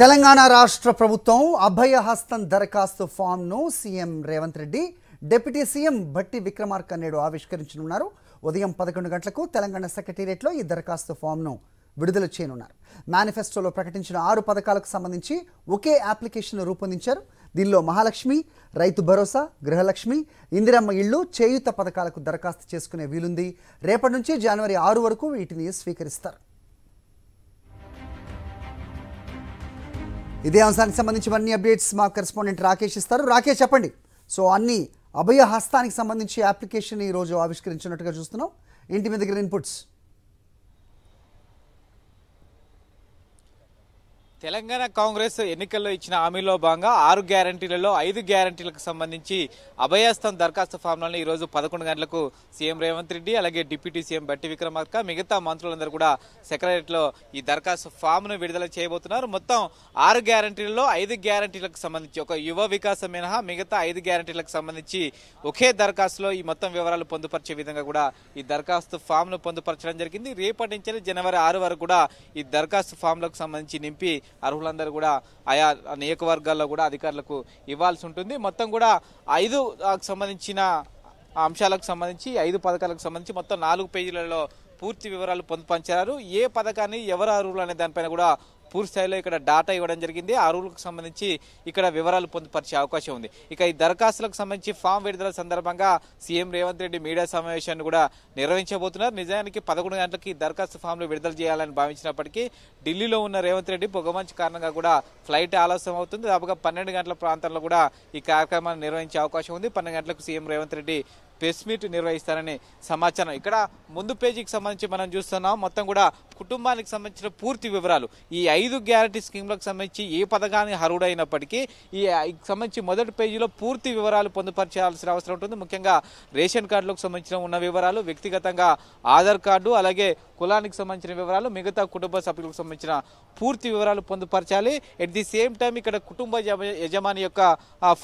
తెలంగాణ రాష్ట్ర ప్రభుత్వం అభయహస్తం దరఖాస్తు ఫామ్ను CM Revanth Reddy deputy CM Bhatti Vikramarka నేడు ఆవిష్కరించనున్నారు ఉదయం పదకొండు గంటలకు తెలంగాణ సెక్రటేరియట్లో ఈ దరఖాస్తు ఫామ్ను విడుదల చేయనున్నారు మేనిఫెస్టోలో ప్రకటించిన ఆరు పథకాలకు సంబంధించి ఒకే అప్లికేషన్ రూపొందించారు దీనిలో మహాలక్ష్మి రైతు భరోసా గృహలక్ష్మి ఇందిరమ్మ ఇళ్ళు చేయూత పథకాలకు దరఖాస్తు చేసుకునే వీలుంది రేపటి నుంచి జనవరి ఆరు వరకు వీటిని స్వీకరిస్తారు ఇదే అంశానికి సంబంధించి అన్ని అప్డేట్స్ మా కరెస్పాండెంట్ రాకేష్ ఇస్తారు రాకేష్ చెప్పండి సో అన్ని అభయ హస్తానికి సంబంధించి అప్లికేషన్ ఈరోజు ఆవిష్కరించినట్టుగా చూస్తున్నాం ఇంటి మీద దగ్గర ఇన్పుట్స్ తెలంగాణ కాంగ్రెస్ ఎన్నికల్లో ఇచ్చిన హామీలో భాగంగా ఆరు గ్యారంటీలలో ఐదు గ్యారంటీలకు సంబంధించి అభయస్థం దరఖాస్తు ఫామ్లను ఈరోజు పదకొండు గంటలకు సీఎం రేవంత్ రెడ్డి అలాగే డిప్యూటీ సీఎం బట్టి విక్రమార్క మిగతా మంత్రులందరూ కూడా సెక్రటరీలో ఈ దరఖాస్తు ఫామ్ను విడుదల చేయబోతున్నారు మొత్తం ఆరు గ్యారంటీలలో ఐదు గ్యారంటీలకు సంబంధించి ఒక యువ వికాసం మినహా మిగతా ఐదు గ్యారంటీలకు సంబంధించి ఒకే దరఖాస్తులో ఈ మొత్తం వివరాలు పొందుపరిచే విధంగా కూడా ఈ దరఖాస్తు ఫామ్ను పొందుపరచడం జరిగింది రేపటి నుంచి జనవరి ఆరు వరకు కూడా ఈ దరఖాస్తు ఫామ్లకు సంబంధించి నింపి అర్హులందరూ కూడా ఆయా నియోజకవర్గాల్లో కూడా అధికారులకు ఇవ్వాల్సి ఉంటుంది మొత్తం కూడా ఐదు సంబంధించిన అంశాలకు సంబంధించి ఐదు పథకాలకు సంబంధించి మొత్తం నాలుగు పేజీలలో పూర్తి వివరాలు పొందుపరిచారు ఏ పథకాన్ని ఎవరు అర్హులు అనే దానిపైన కూడా పూర్తి స్థాయిలో ఇక్కడ డాటా ఇవ్వడం జరిగింది అర్హులకు సంబంధించి ఇక్కడ వివరాలు పొందుపరిచే అవకాశం ఉంది ఇక ఈ దరఖాస్తులకు సంబంధించి ఫామ్ విడుదల సందర్భంగా సీఎం రేవంత్ రెడ్డి మీడియా సమావేశాన్ని కూడా నిర్వహించబోతున్నారు నిజానికి పదకొండు గంటలకి దరఖాస్తు ఫామ్లు విడుదల చేయాలని భావించినప్పటికీ ఢిల్లీలో ఉన్న రేవంత్ రెడ్డి పొగమంచు కారణంగా కూడా ఫ్లైట్ ఆలస్యం అవుతుంది దాపుగా పన్నెండు గంటల ప్రాంతంలో కూడా ఈ కార్యక్రమాన్ని నిర్వహించే అవకాశం ఉంది పన్నెండు గంటలకు CM Revanth Reddy press meet నిర్వహిస్తారని సమాచారం ఇక్కడ ముందు పేజీకి సంబంధించి మనం చూస్తున్నాం మొత్తం కూడా కుటుంబానికి సంబంధించిన పూర్తి వివరాలు ఈ ఐదు గ్యారంటీ స్కీమ్లకు సంబంధించి ఏ పథకానికి అర్హుడైనప్పటికీ ఈ సంబంధించి మొదటి పేజీలో పూర్తి వివరాలు పొందుపరచాల్సిన అవసరం ఉంటుంది ముఖ్యంగా రేషన్ కార్డులకు సంబంధించిన ఉన్న వివరాలు వ్యక్తిగతంగా ఆధార్ కార్డు అలాగే కులానికి సంబంధించిన వివరాలు మిగతా కుటుంబ సభ్యులకు సంబంధించిన పూర్తి వివరాలు పొందుపరచాలి అట్ ది సేమ్ టైం ఇక్కడ కుటుంబ యజమాని యొక్క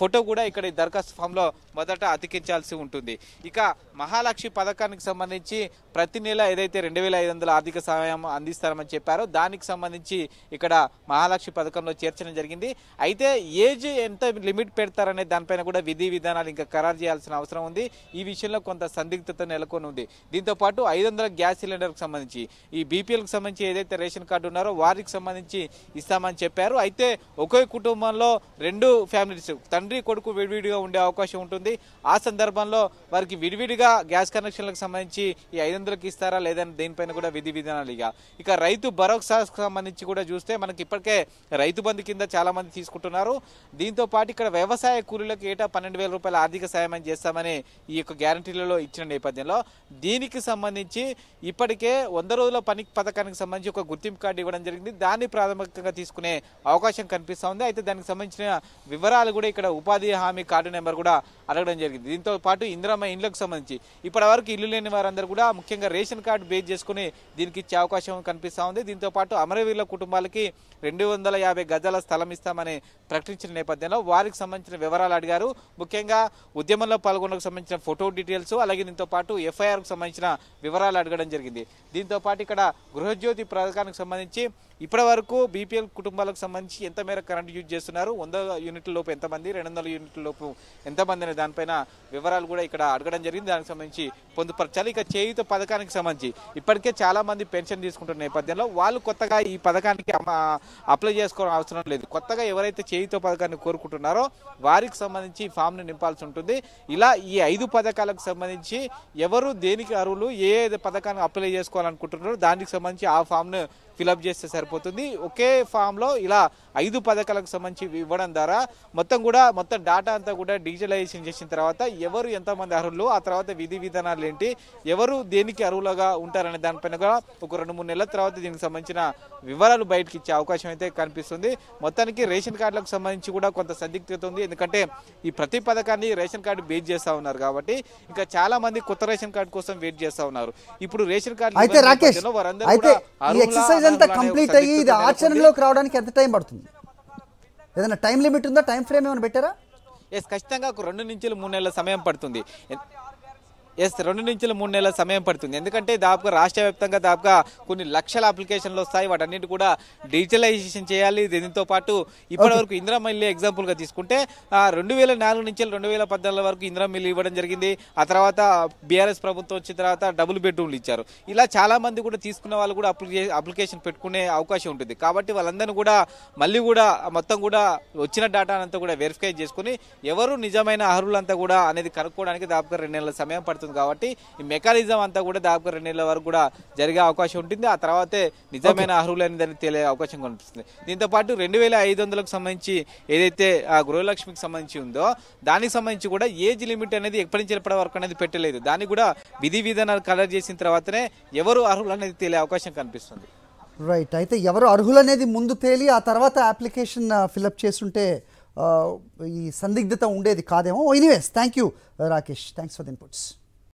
ఫోటో కూడా ఇక్కడ దరఖాస్తు ఫామ్లో మొదట అతికించాల్సి ఉంటుంది ఇక మహాలక్ష్మి పథకానికి సంబంధించి ప్రతి నెల ఏదైతే రెండు వేల ఐదు వందల ఆర్థిక సహాయం అందిస్తారని చెప్పారో దానికి సంబంధించి ఇక్కడ మహాలక్ష్మి పథకంలో చేర్చడం జరిగింది అయితే ఏజ్ ఎంత లిమిట్ పెడతారనే దానిపైన కూడా విధి విధానాలు ఇంకా ఖరారు చేయాల్సిన అవసరం ఉంది ఈ విషయంలో కొంత సందిగ్ధత నెలకొని ఉంది దీంతోపాటు ఐదు వందల గ్యాస్ సిలిండర్కి సంబంధించి ఈ బీపీఎల్కి సంబంధించి ఏదైతే రేషన్ కార్డు ఉన్నారో వారికి సంబంధించి ఇస్తామని చెప్పారు అయితే ఒకే కుటుంబంలో రెండు ఫ్యామిలీస్ తండ్రి కొడుకు విడివిడిగా ఉండే అవకాశం ఉంటుంది ఆ సందర్భంలో వారికి విడివిడిగా గ్యాస్ కనెక్షన్లకు సంబంధించి ఈ ఐదు వందలకు ఇస్తారా లేదని దేనిపైన కూడా విధి విధానాలు ఇక ఇక రైతు భరోసాకు సంబంధించి కూడా చూస్తే మనకి ఇప్పటికే రైతు బంధు కింద చాలామంది తీసుకుంటున్నారు దీంతో పాటు ఇక్కడ వ్యవసాయ కూలీలకు ఏటా పన్నెండు వేల రూపాయల ఆర్థిక సాయం అని చేస్తామని ఈ యొక్క గ్యారంటీలలో ఇచ్చిన నేపథ్యంలో దీనికి సంబంధించి ఇప్పటికే వంద రోజుల పని పథకానికి సంబంధించి ఒక గుర్తింపు కార్డు ఇవ్వడం జరిగింది దాన్ని ప్రాథమికంగా తీసుకునే అవకాశం కనిపిస్తూ ఉంది అయితే దానికి సంబంధించిన వివరాలు కూడా ఇక్కడ ఉపాధి హామీ కార్డు నెంబర్ కూడా అడగడం జరిగింది దీంతో పాటు ఇందిరా తమ ఇండ్లకు సంబంధించి ఇప్పటివరకు ఇల్లు లేని వారందరూ కూడా ముఖ్యంగా రేషన్ కార్డు బేస్ చేసుకుని దీనికి ఇచ్చే అవకాశం కనిపిస్తూ ఉంది దీంతోపాటు అమరవీరుల కుటుంబాలకి రెండు వందల యాభై గజాల స్థలం ఇస్తామని ప్రకటించిన నేపథ్యంలో వారికి సంబంధించిన వివరాలు అడిగారు ముఖ్యంగా ఉద్యమంలో పాల్గొనకు సంబంధించిన ఫోటో డీటెయిల్స్ అలాగే దీంతోపాటు ఎఫ్ఐఆర్కు సంబంధించిన వివరాలు అడగడం జరిగింది దీంతోపాటు ఇక్కడ గృహజ్యోతి పథకానికి సంబంధించి ఇప్పటి వరకు బీపీఎల్ కుటుంబాలకు సంబంధించి ఎంత మేర కరెంట్ యూజ్ చేస్తున్నారు వంద యూనిట్ల లోపు ఎంతమంది రెండు వందల యూనిట్ల లోపు ఎంతమంది అనే దానిపైన వివరాలు కూడా ఇక్కడ అడగడం జరిగింది దానికి సంబంధించి పొందుపరచాలి ఇక చేయుత పథకానికి సంబంధించి ఇప్పటికే చాలా మంది పెన్షన్ తీసుకుంటున్న నేపథ్యంలో వాళ్ళు కొత్తగా ఈ పథకానికి అప్లై చేసుకోవడం అవసరం లేదు కొత్తగా ఎవరైతే చేయుత పథకాన్ని కోరుకుంటున్నారో వారికి సంబంధించి ఫామ్ని నింపాల్సి ఉంటుంది ఇలా ఈ ఐదు పథకాలకు సంబంధించి ఎవరు దేనికి అర్హులు ఏ పథకాన్ని అప్లై చేసుకోవాలనుకుంటున్నారో దానికి సంబంధించి ఆ ఫామ్ను ఫిలప్ చేస్తే సరిపోతుంది ఒకే ఫామ్లో ఇలా ఐదు పథకాలకు సంబంధించి ఇవ్వడం ద్వారా మొత్తం కూడా మొత్తం డేటా అంతా కూడా డిజిటలైజేషన్ చేసిన తర్వాత ఎవరు ఎంతమంది అర్హులు ఆ తర్వాత విధి విధానాలు ఏంటి ఎవరు దేనికి అర్హులుగా ఉంటారనే దానిపైన కూడా ఒక రెండు మూడు నెలల తర్వాత దీనికి సంబంధించిన వివరాలు బయటకి ఇచ్చే అవకాశం అయితే కనిపిస్తుంది మొత్తానికి రేషన్ కార్డులకు సంబంధించి కూడా కొంత సందిగ్ధత ఉంది ఎందుకంటే ఈ ప్రతి పథకాన్ని రేషన్ కార్డు బేజ్ చేస్తూ ఉన్నారు కాబట్టి ఇంకా చాలా మంది కొత్త రేషన్ కార్డు కోసం వెయిట్ చేస్తూ ఉన్నారు ఇప్పుడు రేషన్ కార్డు వారందరూ అంతా కంప్లీట్ అయ్యి ఇది ఆచరణలోకి రావడానికి ఎంత టైం పడుతుంది ఏదైనా టైం లిమిట్ ఉందా టైం ఫ్రేమ్ ఏమైనా పెట్టారా ఎస్ ఖచ్చితంగా ఒక రెండు నుంచి మూడు నెలల సమయం పడుతుంది ఎస్ రెండు నుంచి మూడు నెలల సమయం పడుతుంది ఎందుకంటే దాపుగా రాష్ట్ర వ్యాప్తంగా దాపుగా కొన్ని లక్షల అప్లికేషన్లు వస్తాయి వాటన్నిటి కూడా డిజిటలైజేషన్ చేయాలి దీనితో పాటు ఇప్పటి వరకు ఇందిరా ఎగ్జాంపుల్గా తీసుకుంటే రెండు వేల నాలుగు నుంచి రెండు వేల పద్నాలుగు వరకు ఇందిరా మిల్లు ఇవ్వడం జరిగింది ఆ తర్వాత బీఆర్ఎస్ ప్రభుత్వం వచ్చిన తర్వాత డబుల్ బెడ్రూమ్లు ఇచ్చారు ఇలా చాలా మంది కూడా తీసుకున్న వాళ్ళు కూడా అప్లికేషన్ పెట్టుకునే అవకాశం ఉంటుంది కాబట్టి వాళ్ళందరినీ కూడా మళ్ళీ కూడా మొత్తం కూడా వచ్చిన డాటా అంతా కూడా వెరిఫై చేసుకుని ఎవరు నిజమైన అర్హులంతా కూడా అనేది కనుక్కోవడానికి దాదాపుగా రెండు నెలల సమయం పడుతుంది మాట్లాడుతుంది కాబట్టి ఈ మెకానిజం అంతా కూడా దాదాపు రెండు నెలల వరకు కూడా జరిగే అవకాశం ఉంటుంది ఆ తర్వాతే నిజమైన అర్హులైనదని తెలియ అవకాశం కనిపిస్తుంది దీంతోపాటు రెండు వేల ఐదు వందలకు సంబంధించి ఏదైతే ఆ గృహలక్ష్మికి సంబంధించి ఉందో దానికి సంబంధించి కూడా ఏజ్ లిమిట్ అనేది ఎప్పటి నుంచి ఎప్పటి వరకు అనేది పెట్టలేదు దాన్ని కూడా విధి విధానాలు కలర్ చేసిన తర్వాతనే ఎవరు అర్హులు అనేది తెలియ అవకాశం కనిపిస్తుంది రైట్ అయితే ఎవరు అర్హులనేది ముందు తేలి ఆ తర్వాత అప్లికేషన్ ఫిలప్ చేస్తుంటే ఈ సందిగ్ధత ఉండేది కాదేమో anyways thank you Rakesh thanks for the inputs